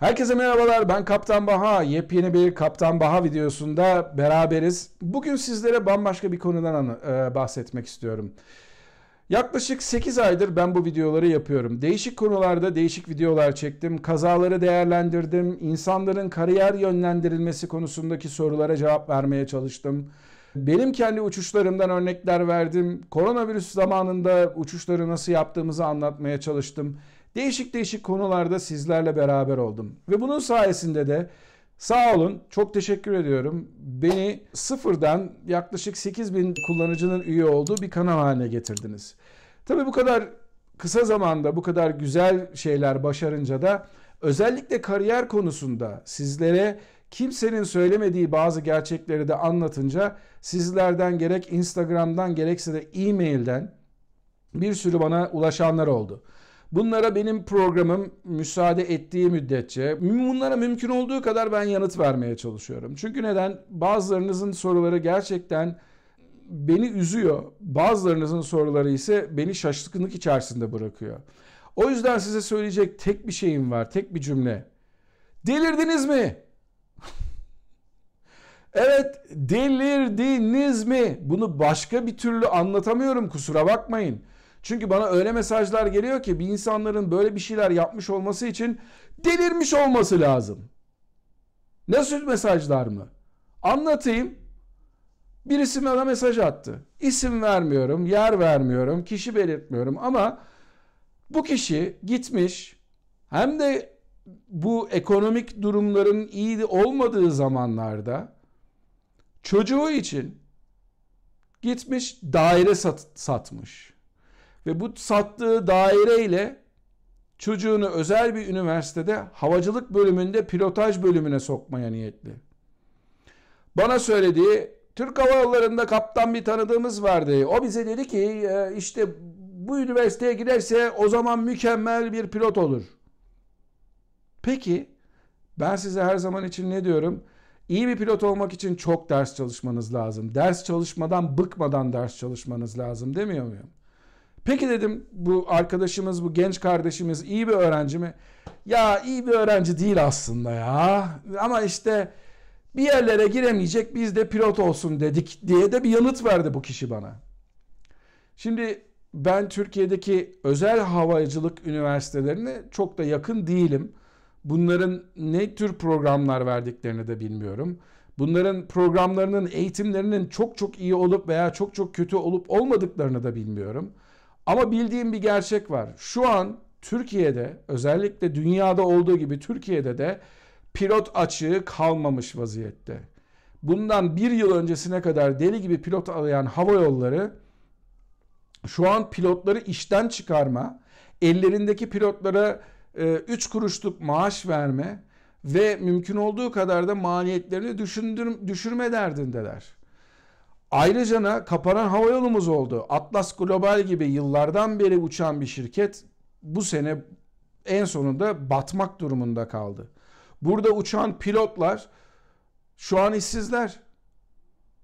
Herkese merhabalar ben Kaptan Baha. Yepyeni bir Kaptan Baha videosunda beraberiz. Bugün sizlere bambaşka bir konudan e, bahsetmek istiyorum. Yaklaşık 8 aydır ben bu videoları yapıyorum. Değişik konularda değişik videolar çektim. Kazaları değerlendirdim. İnsanların kariyer yönlendirilmesi konusundaki sorulara cevap vermeye çalıştım. Benim kendi uçuşlarımdan örnekler verdim. Koronavirüs zamanında uçuşları nasıl yaptığımızı anlatmaya çalıştım. Değişik değişik konularda sizlerle beraber oldum. Ve bunun sayesinde de Sağ olun. Çok teşekkür ediyorum. Beni sıfırdan yaklaşık 8 bin kullanıcının üye olduğu bir kanal haline getirdiniz. Tabii bu kadar kısa zamanda bu kadar güzel şeyler başarınca da özellikle kariyer konusunda sizlere kimsenin söylemediği bazı gerçekleri de anlatınca sizlerden gerek Instagram'dan gerekse de e-mail'den bir sürü bana ulaşanlar oldu. Bunlara benim programım müsaade ettiği müddetçe bunlara mümkün olduğu kadar ben yanıt vermeye çalışıyorum. Çünkü neden? Bazılarınızın soruları gerçekten beni üzüyor. Bazılarınızın soruları ise beni şaşkınlık içerisinde bırakıyor. O yüzden size söyleyecek tek bir şeyim var, tek bir cümle. Delirdiniz mi? evet, delirdiniz mi? Bunu başka bir türlü anlatamıyorum kusura bakmayın. Çünkü bana öyle mesajlar geliyor ki bir insanların böyle bir şeyler yapmış olması için delirmiş olması lazım. Nasıl mesajlar mı? Anlatayım. Birisi bana mesaj attı. İsim vermiyorum, yer vermiyorum, kişi belirtmiyorum ama bu kişi gitmiş hem de bu ekonomik durumların iyi olmadığı zamanlarda çocuğu için gitmiş daire sat satmış. Ve bu sattığı daireyle çocuğunu özel bir üniversitede havacılık bölümünde pilotaj bölümüne sokmaya niyetli. Bana söylediği Türk Hava Yolları'nda kaptan bir tanıdığımız vardı. O bize dedi ki e, işte bu üniversiteye giderse o zaman mükemmel bir pilot olur. Peki ben size her zaman için ne diyorum? İyi bir pilot olmak için çok ders çalışmanız lazım. Ders çalışmadan bıkmadan ders çalışmanız lazım demiyor muyum? Peki dedim bu arkadaşımız, bu genç kardeşimiz iyi bir öğrenci mi? Ya iyi bir öğrenci değil aslında ya. Ama işte bir yerlere giremeyecek biz de pilot olsun dedik diye de bir yanıt verdi bu kişi bana. Şimdi ben Türkiye'deki özel havacılık üniversitelerine çok da yakın değilim. Bunların ne tür programlar verdiklerini de bilmiyorum. Bunların programlarının, eğitimlerinin çok çok iyi olup veya çok çok kötü olup olmadıklarını da bilmiyorum. Ama bildiğim bir gerçek var. Şu an Türkiye'de özellikle dünyada olduğu gibi Türkiye'de de pilot açığı kalmamış vaziyette. Bundan bir yıl öncesine kadar deli gibi pilot alayan hava yolları şu an pilotları işten çıkarma, ellerindeki pilotlara 3 e, kuruşluk maaş verme ve mümkün olduğu kadar da maliyetlerini düşündür, düşürme derdindeler. Ayrıca kapanan havayolumuz oldu. Atlas Global gibi yıllardan beri uçan bir şirket bu sene en sonunda batmak durumunda kaldı. Burada uçan pilotlar şu an işsizler.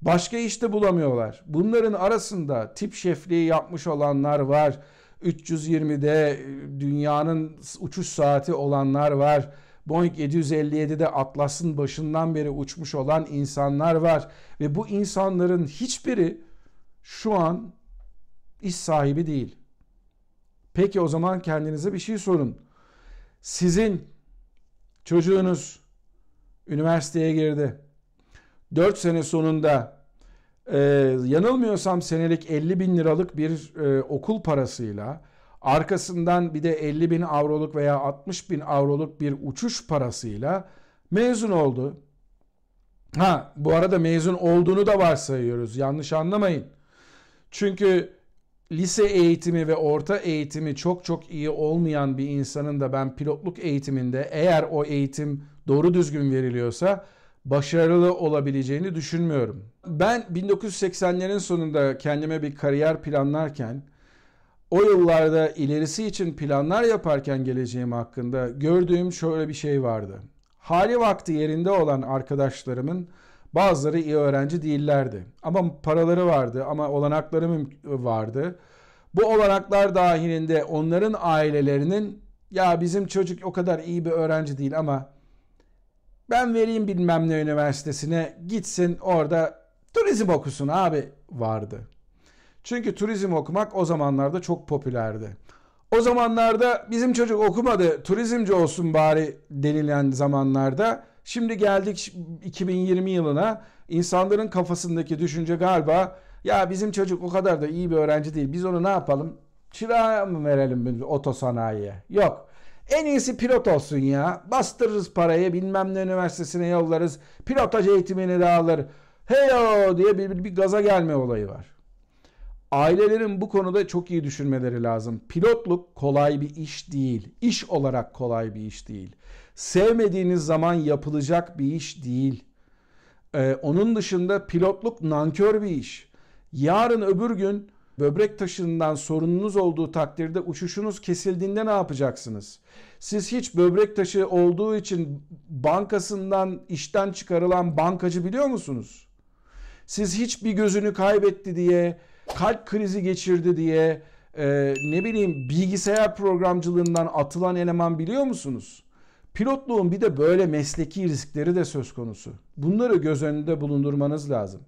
Başka iş de bulamıyorlar. Bunların arasında tip şefliği yapmış olanlar var. 320'de e, dünyanın uçuş saati olanlar var. Boeing 757'de Atlas'ın başından beri uçmuş olan insanlar var ve bu insanların hiçbiri şu an iş sahibi değil. Peki o zaman kendinize bir şey sorun. Sizin çocuğunuz üniversiteye girdi. 4 sene sonunda e, yanılmıyorsam senelik 50 bin liralık bir e, okul parasıyla Arkasından bir de 50 bin avroluk veya 60 bin avroluk bir uçuş parasıyla mezun oldu. Ha bu arada mezun olduğunu da varsayıyoruz yanlış anlamayın. Çünkü lise eğitimi ve orta eğitimi çok çok iyi olmayan bir insanın da ben pilotluk eğitiminde eğer o eğitim doğru düzgün veriliyorsa başarılı olabileceğini düşünmüyorum. Ben 1980'lerin sonunda kendime bir kariyer planlarken o yıllarda ilerisi için planlar yaparken geleceğim hakkında gördüğüm şöyle bir şey vardı. Hali vakti yerinde olan arkadaşlarımın bazıları iyi öğrenci değillerdi. Ama paraları vardı ama olanakları vardı. Bu olanaklar dahilinde onların ailelerinin ya bizim çocuk o kadar iyi bir öğrenci değil ama ben vereyim bilmem ne üniversitesine gitsin orada turizm okusun abi vardı. Çünkü turizm okumak o zamanlarda çok popülerdi. O zamanlarda bizim çocuk okumadı turizmci olsun bari denilen zamanlarda şimdi geldik 2020 yılına insanların kafasındaki düşünce galiba ya bizim çocuk o kadar da iyi bir öğrenci değil biz onu ne yapalım çırağa mı verelim otosanayiye yok en iyisi pilot olsun ya bastırırız parayı bilmem ne üniversitesine yollarız pilotaj eğitimini de alır heyo diye bir, bir, bir gaza gelme olayı var ailelerin bu konuda çok iyi düşünmeleri lazım. Pilotluk kolay bir iş değil. İş olarak kolay bir iş değil. Sevmediğiniz zaman yapılacak bir iş değil. Ee, onun dışında pilotluk nankör bir iş. Yarın öbür gün böbrek taşından sorununuz olduğu takdirde uçuşunuz kesildiğinde ne yapacaksınız? Siz hiç böbrek taşı olduğu için bankasından işten çıkarılan bankacı biliyor musunuz? Siz hiç bir gözünü kaybetti diye kalp krizi geçirdi diye e, ne bileyim bilgisayar programcılığından atılan eleman biliyor musunuz? Pilotluğun bir de böyle mesleki riskleri de söz konusu. Bunları göz önünde bulundurmanız lazım.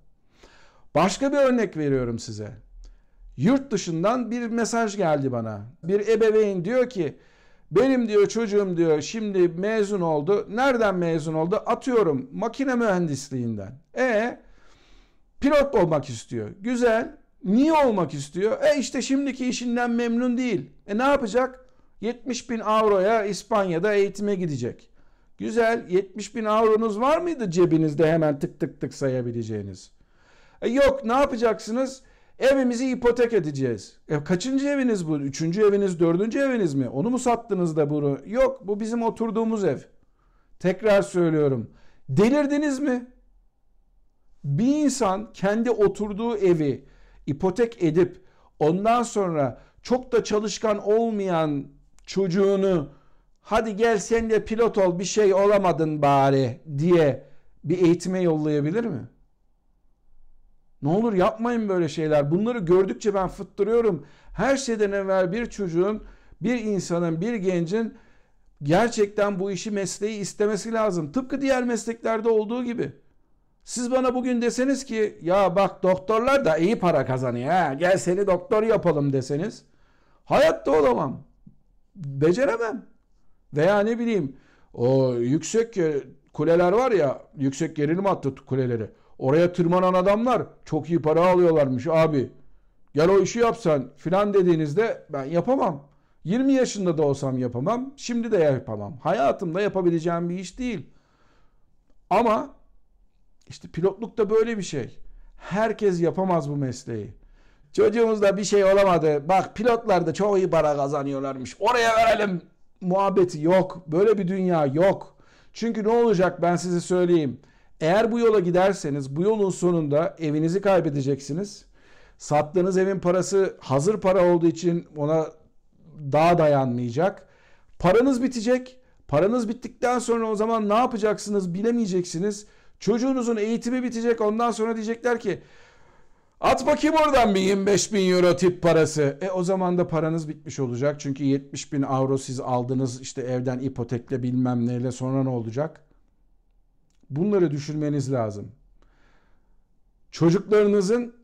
Başka bir örnek veriyorum size. Yurt dışından bir mesaj geldi bana. Bir ebeveyn diyor ki benim diyor çocuğum diyor şimdi mezun oldu. Nereden mezun oldu? Atıyorum makine mühendisliğinden. E pilot olmak istiyor. Güzel. Niye olmak istiyor? E işte şimdiki işinden memnun değil. E ne yapacak? 70 bin avroya İspanya'da eğitime gidecek. Güzel 70 bin avronuz var mıydı cebinizde hemen tık tık tık sayabileceğiniz? E yok ne yapacaksınız? Evimizi ipotek edeceğiz. E kaçıncı eviniz bu? Üçüncü eviniz, dördüncü eviniz mi? Onu mu sattınız da bunu? Yok bu bizim oturduğumuz ev. Tekrar söylüyorum. Delirdiniz mi? Bir insan kendi oturduğu evi ipotek edip ondan sonra çok da çalışkan olmayan çocuğunu hadi gel sen de pilot ol bir şey olamadın bari diye bir eğitime yollayabilir mi? Ne olur yapmayın böyle şeyler. Bunları gördükçe ben fıttırıyorum. Her şeyden evvel bir çocuğun, bir insanın, bir gencin gerçekten bu işi mesleği istemesi lazım. Tıpkı diğer mesleklerde olduğu gibi. Siz bana bugün deseniz ki ya bak doktorlar da iyi para kazanıyor ha gel seni doktor yapalım deseniz hayatta olamam. Beceremem. Veya ne bileyim o yüksek e, kuleler var ya yüksek gerilim attı kuleleri. Oraya tırmanan adamlar çok iyi para alıyorlarmış abi. Gel o işi yapsan filan dediğinizde ben yapamam. 20 yaşında da olsam yapamam. Şimdi de yapamam. Hayatımda yapabileceğim bir iş değil. Ama işte pilotluk da böyle bir şey. Herkes yapamaz bu mesleği. Çocuğumuzda bir şey olamadı. Bak pilotlar da çok iyi para kazanıyorlarmış. Oraya verelim muhabbeti yok. Böyle bir dünya yok. Çünkü ne olacak ben size söyleyeyim. Eğer bu yola giderseniz bu yolun sonunda evinizi kaybedeceksiniz. Sattığınız evin parası hazır para olduğu için ona daha dayanmayacak. Paranız bitecek. Paranız bittikten sonra o zaman ne yapacaksınız bilemeyeceksiniz. Çocuğunuzun eğitimi bitecek ondan sonra diyecekler ki at bakayım oradan bir 25 bin euro tip parası. E o zaman da paranız bitmiş olacak. Çünkü 70 bin avro siz aldınız işte evden ipotekle bilmem neyle sonra ne olacak? Bunları düşünmeniz lazım. Çocuklarınızın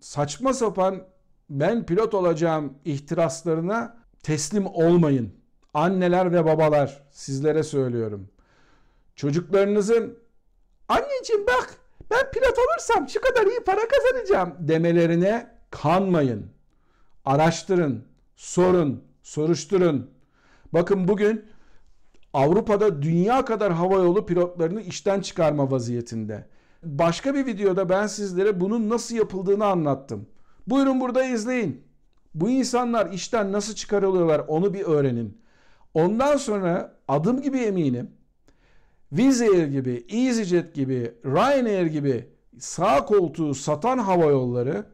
saçma sapan ben pilot olacağım ihtiraslarına teslim olmayın. Anneler ve babalar sizlere söylüyorum. Çocuklarınızın anneciğim bak ben pilot olursam şu kadar iyi para kazanacağım demelerine kanmayın. Araştırın, sorun, soruşturun. Bakın bugün Avrupa'da dünya kadar havayolu pilotlarını işten çıkarma vaziyetinde. Başka bir videoda ben sizlere bunun nasıl yapıldığını anlattım. Buyurun burada izleyin. Bu insanlar işten nasıl çıkarılıyorlar onu bir öğrenin. Ondan sonra adım gibi eminim Wizz gibi, EasyJet gibi, Ryanair gibi sağ koltuğu satan hava yolları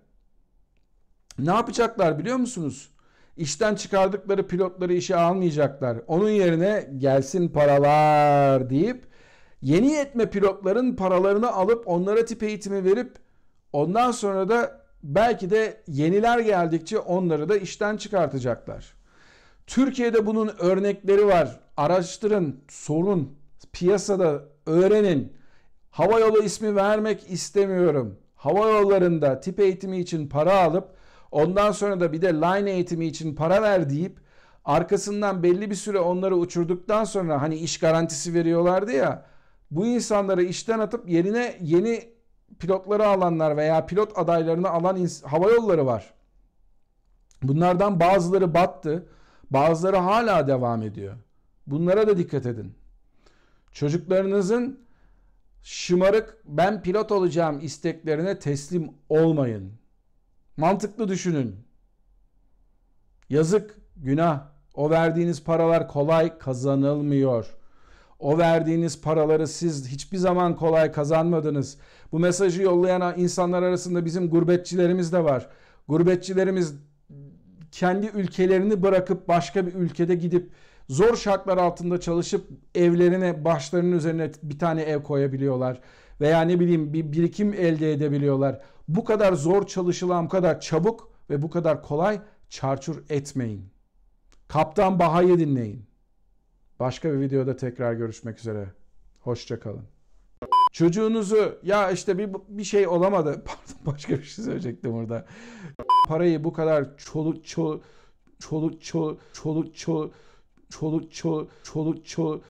ne yapacaklar biliyor musunuz? İşten çıkardıkları pilotları işe almayacaklar. Onun yerine gelsin paralar deyip yeni yetme pilotların paralarını alıp onlara tip eğitimi verip ondan sonra da belki de yeniler geldikçe onları da işten çıkartacaklar. Türkiye'de bunun örnekleri var. Araştırın, sorun, piyasada öğrenin. Havayolu ismi vermek istemiyorum. Havayollarında tip eğitimi için para alıp ondan sonra da bir de line eğitimi için para ver deyip arkasından belli bir süre onları uçurduktan sonra hani iş garantisi veriyorlardı ya bu insanları işten atıp yerine yeni pilotları alanlar veya pilot adaylarını alan hava yolları var. Bunlardan bazıları battı, bazıları hala devam ediyor. Bunlara da dikkat edin. Çocuklarınızın şımarık ben pilot olacağım isteklerine teslim olmayın. Mantıklı düşünün. Yazık, günah. O verdiğiniz paralar kolay kazanılmıyor. O verdiğiniz paraları siz hiçbir zaman kolay kazanmadınız. Bu mesajı yollayan insanlar arasında bizim gurbetçilerimiz de var. Gurbetçilerimiz kendi ülkelerini bırakıp başka bir ülkede gidip zor şartlar altında çalışıp evlerine başlarının üzerine bir tane ev koyabiliyorlar. Veya ne bileyim bir birikim elde edebiliyorlar. Bu kadar zor çalışılan bu kadar çabuk ve bu kadar kolay çarçur etmeyin. Kaptan Baha'yı dinleyin. Başka bir videoda tekrar görüşmek üzere. Hoşçakalın. Çocuğunuzu ya işte bir, bir şey olamadı. Pardon başka bir şey söyleyecektim burada. Parayı bu kadar çoluk çoluk çoluk çoluk çoluk çoluk çoluk çoluk çoluk çoluk